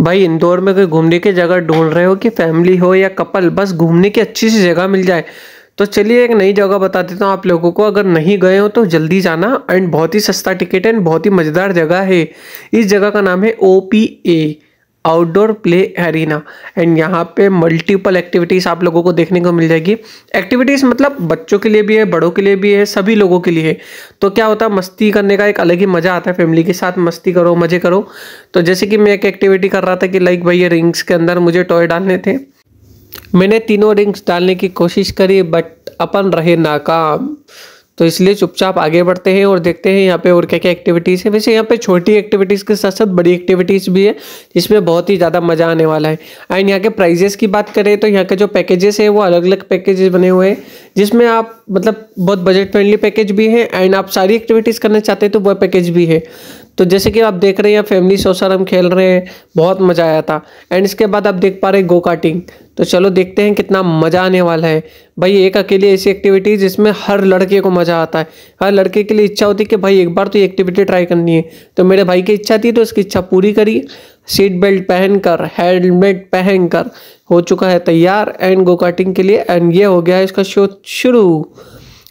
भाई इंदौर में कोई घूमने की जगह ढूंढ रहे हो कि फैमिली हो या कपल बस घूमने की अच्छी सी जगह मिल जाए तो चलिए एक नई जगह बता देता हूँ आप लोगों को अगर नहीं गए हो तो जल्दी जाना एंड बहुत ही सस्ता टिकट है बहुत ही मज़ेदार जगह है इस जगह का नाम है O P A outdoor play arena and यहाँ पे मल्टीपल एक्टिविटीज़ आप लोगों को देखने को मिल जाएगी एक्टिविटीज़ मतलब बच्चों के लिए भी है बड़ों के लिए भी है सभी लोगों के लिए है तो क्या होता है मस्ती करने का एक अलग ही मज़ा आता है फैमिली के साथ मस्ती करो मज़े करो तो जैसे कि मैं एक एक्टिविटी कर रहा था कि लाइक ये रिंग्स के अंदर मुझे टॉय डालने थे मैंने तीनों रिंग्स डालने की कोशिश करी बट अपन रहे नाकाम तो इसलिए चुपचाप आगे बढ़ते हैं और देखते हैं यहाँ पे और क्या क्या एक्टिविटीज़ है वैसे यहाँ पे छोटी एक्टिविटीज़ के साथ साथ बड़ी एक्टिविटीज़ भी है जिसमें बहुत ही ज़्यादा मज़ा आने वाला है एंड यहाँ के प्राइजेस की बात करें तो यहाँ के जो पैकेजेस है वो अलग अलग पैकेजेस बने हुए हैं जिसमें आप मतलब बहुत बजट फ्रेंडली पैकेज भी है एंड आप सारी एक्टिविटीज़ करना चाहते हैं तो वह पैकेज भी है तो जैसे कि आप देख रहे हैं फैमिली सोसर हम खेल रहे हैं बहुत मज़ा आया था एंड इसके बाद आप देख पा रहे हैं गो कार्टिंग तो चलो देखते हैं कितना मज़ा आने वाला है भाई एक अकेली ऐसी एक्टिविटी जिसमें हर लड़के को मज़ा आता है हर लड़के के लिए इच्छा होती है कि भाई एक बार तो ये एक्टिविटी ट्राई करनी है तो मेरे भाई की इच्छा थी तो उसकी इच्छा पूरी करी सीट बेल्ट पहनकर हेलमेट पहनकर हो चुका है तैयार एंड गो कार्टिंग के लिए एंड ये हो गया है इसका शो शुरू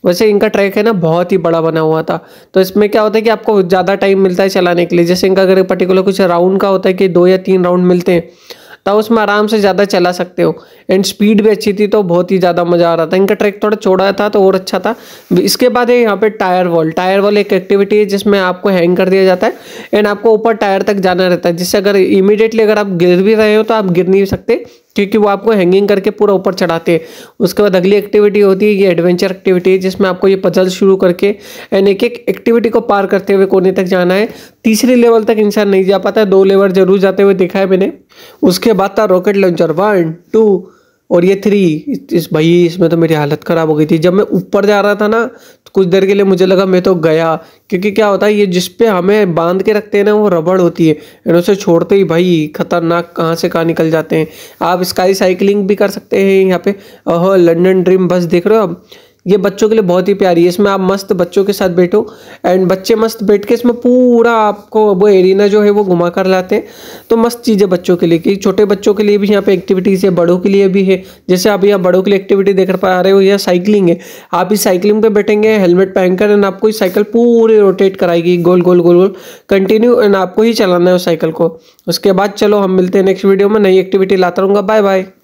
वैसे इनका ट्रैक है ना बहुत ही बड़ा बना हुआ था तो इसमें क्या होता है कि आपको ज़्यादा टाइम मिलता है चलाने के लिए जैसे इनका अगर पर्टिकुलर कुछ राउंड का होता है कि दो या तीन राउंड मिलते हैं तो उसमें आराम से ज़्यादा चला सकते हो एंड स्पीड भी अच्छी थी तो बहुत ही ज़्यादा मज़ा आ रहा था इनका ट्रैक थोड़ा चौड़ा था तो और अच्छा था इसके बाद है यहाँ पे टायर वॉल टायर वॉल एक एक्टिविटी है जिसमें आपको हैंग कर दिया जाता है एंड आपको ऊपर टायर तक जाना रहता है जिससे अगर इमीडिएटली अगर आप गिर भी रहे हो तो आप गिर नहीं सकते क्योंकि वो आपको हैंगिंग करके पूरा ऊपर चढ़ाते हैं उसके बाद अगली एक्टिविटी होती है ये एडवेंचर एक्टिविटी है जिसमें आपको ये पजल शुरू करके एंड एक एक एक्टिविटी को पार करते हुए कोने तक जाना है तीसरे लेवल तक इंसान नहीं जा पाता है दो लेवल जरूर जाते हुए देखा है मैंने उसके बाद था रॉकेट लॉन्चर वन टू और ये थ्री इस भाई इसमें तो मेरी हालत ख़राब हो गई थी जब मैं ऊपर जा रहा था ना तो कुछ देर के लिए मुझे लगा मैं तो गया क्योंकि क्या होता है ये जिस पे हमें बांध के रखते हैं ना वो रबड़ होती है एंड उसे छोड़ते ही भाई ख़तरनाक कहाँ से कहाँ निकल जाते हैं आप स्काई साइकिलिंग भी कर सकते हैं यहाँ पे ओह लंडन ड्रीम बस देख रहे हो आप ये बच्चों के लिए बहुत ही प्यारी है इसमें आप मस्त बच्चों के साथ बैठो एंड बच्चे मस्त बैठ के इसमें पूरा आपको वो एरिना जो है वो घुमा कर लाते हैं तो मस्त चीज़ें बच्चों के लिए कि छोटे बच्चों के लिए भी यहाँ पे एक्टिविटीज़ है बड़ों के लिए भी है जैसे आप यहाँ बड़ों के लिए एक्टिविटी देख पा रहे हो यहाँ साइकिलिंग है आप इस साइकिलिंग पर बैठेंगे हेलमेट पहनकर एंड आपको ये साइकिल पूरी रोटेट कराएगी गोल गोल गोल गोल कंटिन्यू एंड आपको ही चलाना है उस साइकिल को उसके बाद चलो हम मिलते हैं नेक्स्ट वीडियो में नई एक्टिविटी लाता रहूँगा बाय बाय